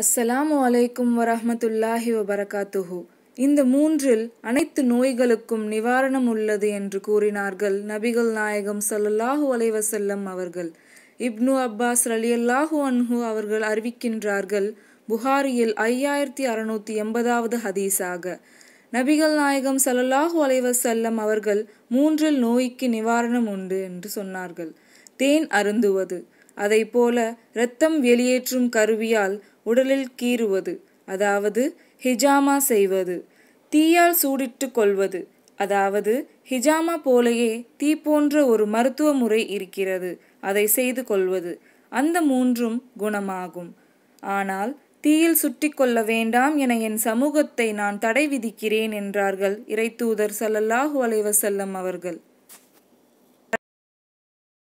அஸ்ஸலாமு அலைக்கும் வரஹமத்துல்லாஹி வபரகாத்துஹு இந்த மூன்றில் அனைத்து நோய்களுக்கும் நிவாரணம் உள்ளது என்று கூறினார்கள் நபிகள் நாயகம் சல்லல்லாஹு அலைவசல்லம் அவர்கள் இப்னு அப்பாஸ் ரலியல்லாஹு அன்ஹு அவர்கள் அறிவிக்கின்றார்கள் புகாரியில் ஐயாயிரத்தி அறுநூத்தி எண்பதாவது ஹதீஸாக நபிகள் நாயகம் சல்லல்லாஹு அலைவசல்லம் அவர்கள் மூன்றில் நோய்க்கு நிவாரணம் உண்டு என்று சொன்னார்கள் தேன் அருந்துவது அதை போல இரத்தம் வெளியேற்றும் கருவியால் உடலில் கீறுவது அதாவது ஹிஜாமா செய்வது தீயால் சூடிட்டு கொள்வது அதாவது ஹிஜாமா போலேயே தீ போன்ற ஒரு மருத்துவ முறை இருக்கிறது அதை செய்து கொள்வது அந்த மூன்றும் குணமாகும் ஆனால் தீயில் சுட்டி கொள்ள வேண்டாம் என என் சமூகத்தை நான் தடை விதிக்கிறேன் என்றார்கள் இறைத்தூதர் சல்லல்லாஹு அலைவசல்லம் அவர்கள்